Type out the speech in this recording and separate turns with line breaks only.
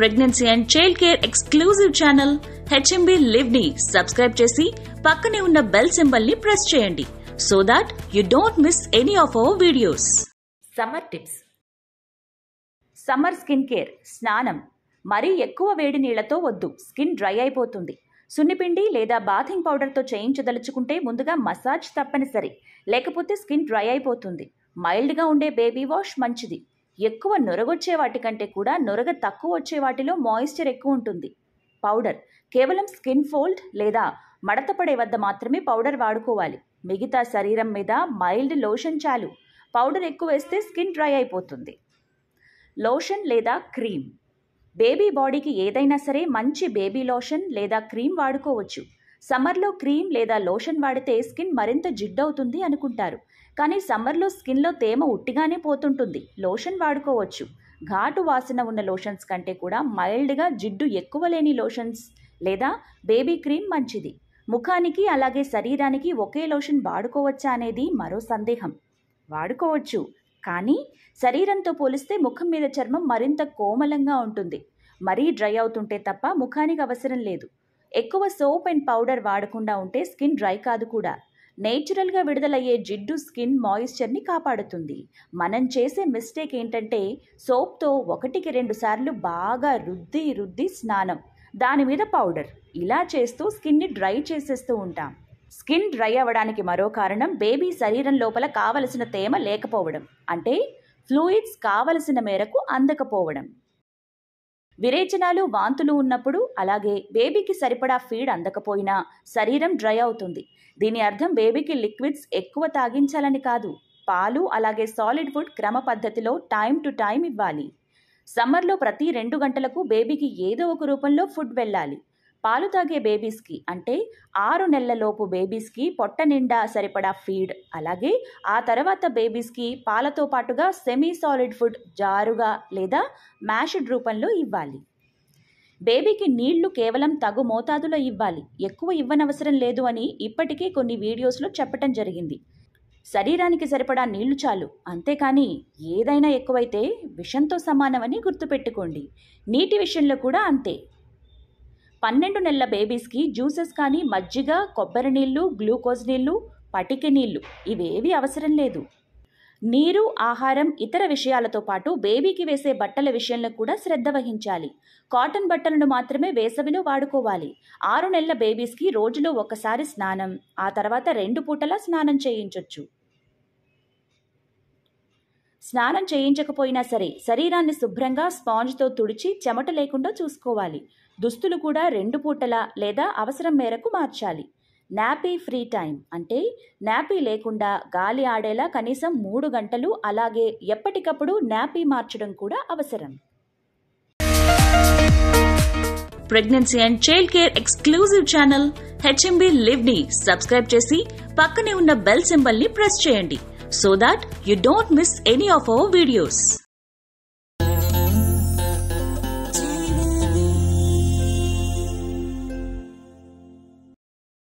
pregnancy and child care exclusive channel HMB live ని subscribe చేసి పక్కనే ఉన్న బెల్ సింబల్ ని ప్రెస్ చేయండి so that you don't miss any of our videos summer tips summer skin care స్నానం మరీ ఎక్కువ వేడి నీళ్లతో వద్దు స్కిన్ డ్రై అయిపోతుంది సున్నిపిండి లేదా బాథింగ్ పౌడర్తో చేయించదలుచుకుంటే ముందుగా మసాజ్ తప్పనిసరి లేకపోతే స్కిన్ డ్రై అయిపోతుంది మైల్డ్గా ఉండే బేబీ వాష్ మంచిది ఎక్కువ నొరగొచ్చే వాటికంటే కూడా నొరగ తక్కువ వచ్చే వాటిలో మాయిశ్చర్ ఎక్కువ ఉంటుంది పౌడర్ కేవలం స్కిన్ ఫోల్డ్ లేదా మడతపడే వద్ద మాత్రమే పౌడర్ వాడుకోవాలి మిగతా శరీరం మీద మైల్డ్ లోషన్ చాలు పౌడర్ ఎక్కువ వేస్తే స్కిన్ డ్రై అయిపోతుంది లోషన్ లేదా క్రీమ్ బేబీ బాడీకి ఏదైనా సరే మంచి బేబీ లోషన్ లేదా క్రీమ్ వాడుకోవచ్చు సమ్మర్లో క్రీమ్ లేదా లోషన్ వాడితే స్కిన్ మరింత జిడ్డవుతుంది అనుకుంటారు కానీ సమ్మర్లో స్కిన్లో తేమ ఉట్టిగానే పోతుంటుంది లోషన్ వాడుకోవచ్చు ఘాటు వాసన ఉన్న లోషన్స్ కంటే కూడా మైల్డ్గా జిడ్డు ఎక్కువ లేని లోషన్స్ లేదా బేబీ క్రీమ్ మంచిది ముఖానికి అలాగే శరీరానికి ఒకే లోషన్ వాడుకోవచ్చా అనేది మరో సందేహం వాడుకోవచ్చు కానీ శరీరంతో పోలిస్తే ముఖం మీద చర్మం మరింత కోమలంగా ఉంటుంది మరీ డ్రై అవుతుంటే తప్ప ముఖానికి అవసరం లేదు ఎక్కువ సోప్ అండ్ పౌడర్ వాడకుండా ఉంటే స్కిన్ డ్రై కాదు కూడా నేచురల్గా విడుదలయ్యే జిడ్డు స్కిన్ మాయిశ్చర్ని కాపాడుతుంది మనం చేసే మిస్టేక్ ఏంటంటే సోప్తో ఒకటికి రెండు సార్లు బాగా రుద్ది రుద్ది స్నానం దాని మీద పౌడర్ ఇలా చేస్తూ స్కిన్ని డ్రై చేసేస్తూ ఉంటాం స్కిన్ డ్రై అవ్వడానికి మరో కారణం బేబీ శరీరం లోపల కావలసిన తేమ లేకపోవడం అంటే ఫ్లూయిడ్స్ కావలసిన మేరకు అందకపోవడం విరేచనాలు వాంతులు ఉన్నప్పుడు అలాగే బేబీకి సరిపడా ఫీడ్ అందకపోయినా శరీరం డ్రై అవుతుంది దీని అర్థం బేబీకి లిక్విడ్స్ ఎక్కువ తాగించాలని కాదు పాలు అలాగే సాలిడ్ ఫుడ్ క్రమ పద్ధతిలో టైం టు టైం ఇవ్వాలి సమ్మర్లో ప్రతి రెండు గంటలకు బేబీకి ఏదో ఒక రూపంలో ఫుడ్ వెళ్ళాలి పాలు తాగే బేబీస్కి అంటే ఆరు నెలలలోపు బేబీస్కి పొట్ట నిండా సరిపడా ఫీడ్ అలాగే ఆ తర్వాత బేబీస్కి పాలతో పాటుగా సెమీ సాలిడ్ ఫుడ్ జారుగా లేదా మ్యాష్డ్ రూపంలో ఇవ్వాలి బేబీకి నీళ్లు కేవలం తగు మోతాదులో ఇవ్వాలి ఎక్కువ ఇవ్వనవసరం లేదు అని ఇప్పటికే కొన్ని వీడియోస్లో చెప్పటం జరిగింది శరీరానికి సరిపడా నీళ్లు చాలు అంతేకాని ఏదైనా ఎక్కువైతే విషంతో సమానమని గుర్తుపెట్టుకోండి నీటి విషయంలో కూడా అంతే పన్నెండు నెలల బేబీస్కి జ్యూసెస్ కానీ మజ్జిగ కొబ్బరి నీళ్ళు గ్లూకోజ్ నీళ్ళు పటికి నీళ్ళు ఇవేవి అవసరం లేదు నీరు ఆహారం ఇతర విషయాలతో పాటు బేబీకి వేసే బట్టల విషయంలో కూడా శ్రద్ధ వహించాలి కాటన్ బట్టలను మాత్రమే వేసవిలో వాడుకోవాలి ఆరు నెలల బేబీస్కి రోజులో ఒకసారి స్నానం ఆ తర్వాత రెండు పూటలా స్నానం చేయించవచ్చు స్నానం చేయించకపోయినా సరే శరీరాన్ని శుభ్రంగా స్పాంజ్తో తుడిచి చెమట లేకుండా చూసుకోవాలి దుస్తులు కూడా రెండు పూటల లేదా అవసరం మేరకు మార్చాలి నాపీ ఫ్రీ టైం అంటే నాపీ లేకుండా గాలి ఆడేలా కనీసం మూడు గంటలు అలాగే ఎప్పటికప్పుడు నాపీ మార్చడం కూడా అవసరం pregnancy and child care exclusive channel HMB live ని సబ్స్క్రైబ్ చేసి పక్కనే ఉన్న బెల్ సింబల్ ని ప్రెస్ చేయండి so that you don't miss any of our videos